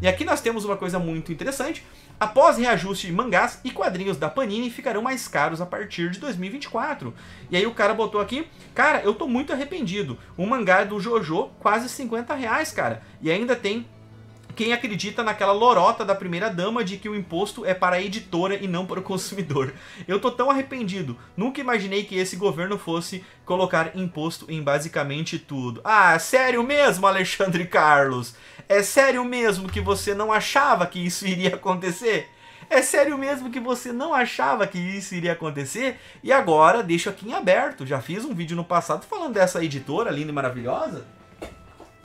E aqui nós temos uma coisa muito interessante. Após reajuste de mangás e quadrinhos da Panini ficarão mais caros a partir de 2024. E aí o cara botou aqui, cara, eu tô muito arrependido. um mangá do Jojo, quase 50 reais, cara. E ainda tem quem acredita naquela lorota da primeira dama de que o imposto é para a editora e não para o consumidor. Eu tô tão arrependido. Nunca imaginei que esse governo fosse colocar imposto em basicamente tudo. Ah, sério mesmo, Alexandre Carlos? É sério mesmo que você não achava que isso iria acontecer? É sério mesmo que você não achava que isso iria acontecer? E agora deixo aqui em aberto. Já fiz um vídeo no passado falando dessa editora linda e maravilhosa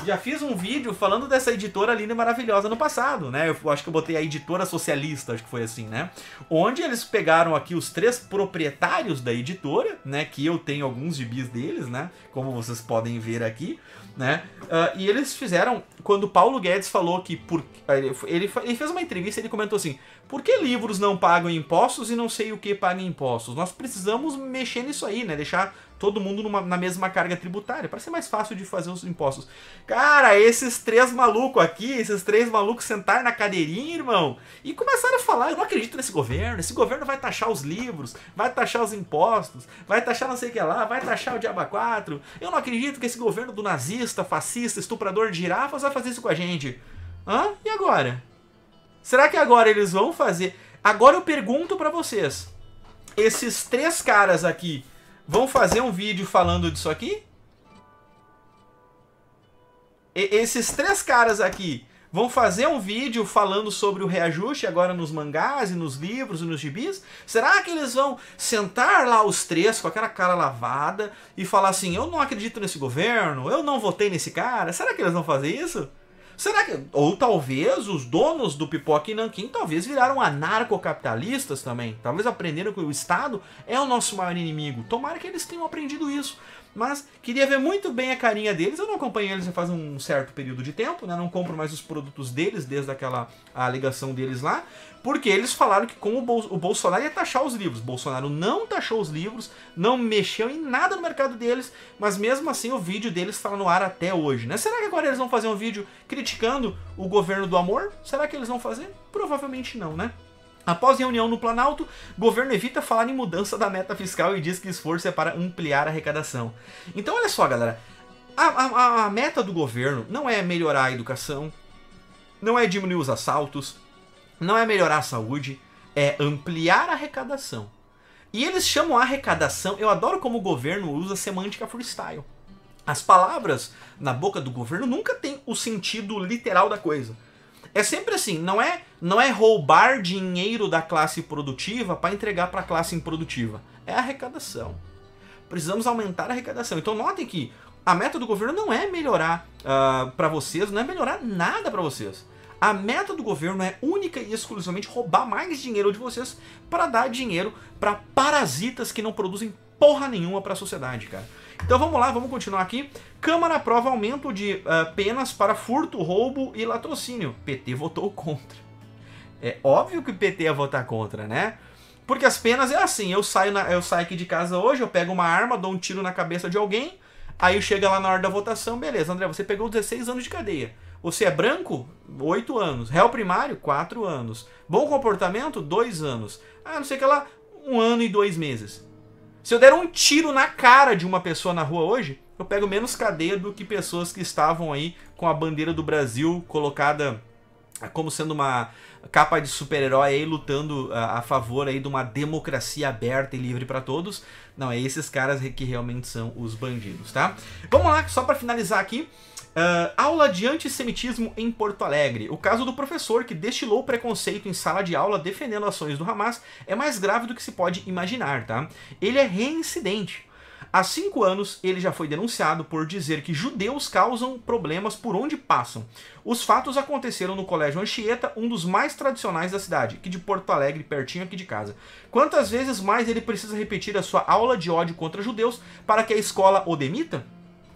já fiz um vídeo falando dessa editora linda e maravilhosa no passado, né? Eu acho que eu botei a editora socialista, acho que foi assim, né? Onde eles pegaram aqui os três proprietários da editora, né? Que eu tenho alguns gibis deles, né? Como vocês podem ver aqui, né? Uh, e eles fizeram, quando Paulo Guedes falou que por, ah, ele, ele fez uma entrevista, ele comentou assim: por que livros não pagam impostos e não sei o que pagam impostos? Nós precisamos mexer nisso aí, né? Deixar todo mundo numa, na mesma carga tributária, para ser mais fácil de fazer os impostos. Cara, esses três malucos aqui, esses três malucos sentaram na cadeirinha, irmão, e começaram a falar: eu não acredito nesse governo, esse governo vai taxar os livros, vai taxar os impostos, vai taxar não sei o que lá, vai taxar o Diaba 4. Eu não acredito que esse governo do nazista, fascista, estuprador de girafas vai fazer isso com a gente. Hã? E agora? Será que agora eles vão fazer? Agora eu pergunto para vocês. Esses três caras aqui Vão fazer um vídeo falando disso aqui? E esses três caras aqui vão fazer um vídeo falando sobre o reajuste agora nos mangás e nos livros e nos gibis? Será que eles vão sentar lá os três com aquela cara lavada e falar assim: eu não acredito nesse governo, eu não votei nesse cara? Será que eles vão fazer isso? Será que. Ou talvez os donos do pipoca e nanquim talvez viraram anarcocapitalistas também. Talvez aprenderam que o Estado é o nosso maior inimigo. Tomara que eles tenham aprendido isso. Mas queria ver muito bem a carinha deles. Eu não acompanho eles já faz um certo período de tempo, né? Não compro mais os produtos deles desde aquela a alegação deles lá. Porque eles falaram que com o, Bol o Bolsonaro ia taxar os livros. Bolsonaro não taxou os livros, não mexeu em nada no mercado deles, mas mesmo assim o vídeo deles está no ar até hoje, né? Será que agora eles vão fazer um vídeo criticando o governo do amor? Será que eles vão fazer? Provavelmente não, né? Após reunião no Planalto, governo evita falar em mudança da meta fiscal e diz que esforço é para ampliar a arrecadação. Então, olha só, galera. A, a, a meta do governo não é melhorar a educação, não é diminuir os assaltos, não é melhorar a saúde, é ampliar a arrecadação. E eles chamam a arrecadação, eu adoro como o governo usa semântica freestyle. As palavras na boca do governo nunca têm o sentido literal da coisa. É sempre assim, não é, não é roubar dinheiro da classe produtiva para entregar para a classe improdutiva. É arrecadação. Precisamos aumentar a arrecadação. Então notem que a meta do governo não é melhorar uh, ah, para vocês, não é melhorar nada para vocês. A meta do governo é única e exclusivamente roubar mais dinheiro de vocês para dar dinheiro para parasitas que não produzem porra nenhuma para a sociedade, cara. Então vamos lá, vamos continuar aqui. Câmara aprova aumento de uh, penas para furto, roubo e latrocínio. PT votou contra. É óbvio que o PT ia votar contra, né? Porque as penas é assim, eu saio, na, eu saio aqui de casa hoje, eu pego uma arma, dou um tiro na cabeça de alguém, aí chega lá na hora da votação, beleza, André, você pegou 16 anos de cadeia. Você é branco? 8 anos. Réu primário? 4 anos. Bom comportamento? 2 anos. Ah, não sei o que lá, um ano e dois meses. Se eu der um tiro na cara de uma pessoa na rua hoje, eu pego menos cadeia do que pessoas que estavam aí com a bandeira do Brasil colocada é como sendo uma capa de super-herói aí lutando a, ah, a, favor aí de uma democracia aberta e livre para todos. Não, é esses caras que realmente são os bandidos, tá? Vamos lá, só para finalizar aqui. Uh, aula de antissemitismo em Porto Alegre. O caso do professor que destilou preconceito em sala de aula defendendo ações do Hamas é mais grave do que se pode imaginar, tá? Ele é reincidente Há cinco anos, ele já foi denunciado por dizer que judeus causam problemas por onde passam. Os fatos aconteceram no Colégio Anchieta, um dos mais tradicionais da cidade, que de Porto Alegre, pertinho aqui de casa. Quantas vezes mais ele precisa repetir a sua aula de ódio contra judeus para que a escola o demita?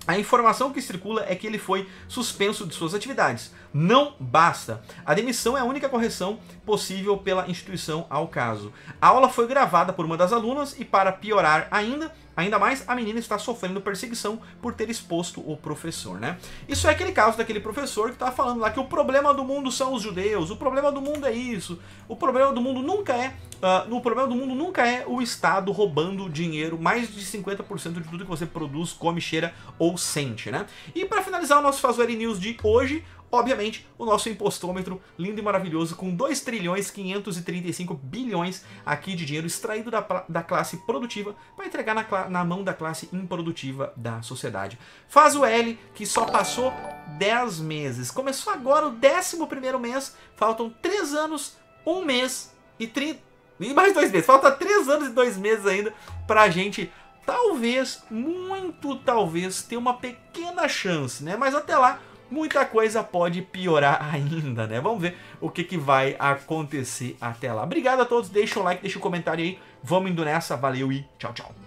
A informação que circula é que ele foi suspenso de suas atividades. Não basta. A demissão é a única correção possível pela instituição ao caso. A aula foi gravada por uma das alunas e, para piorar ainda, Ainda mais a menina está sofrendo perseguição por ter exposto o professor, né? Isso é aquele caso daquele professor que tá falando lá que o problema do mundo são os judeus, o problema do mundo é isso, o problema do mundo nunca é, uh, ah, no problema do mundo nunca é o Estado roubando dinheiro, mais de 50% de tudo que você produz, come, cheira ou sente, né? E para finalizar o nosso Fazueli News de hoje, Obviamente, o nosso impostômetro lindo e maravilhoso com 2 trilhões 535 bilhões aqui de dinheiro extraído da, da classe produtiva para entregar na, na mão da classe improdutiva da sociedade. Faz o L, que só passou 10 meses. Começou agora o 11º mês, faltam 3 anos, 1 mês e 30... E mais dois meses, falta 3 anos e 2 meses ainda pra gente talvez, muito talvez, ter uma pequena chance, né? Mas até lá, muita coisa pode piorar ainda, né? Vamos ver o que, que vai acontecer até lá. Obrigado a todos, deixa o like, deixa o comentário aí. Vamos indo nessa, valeu e tchau, tchau.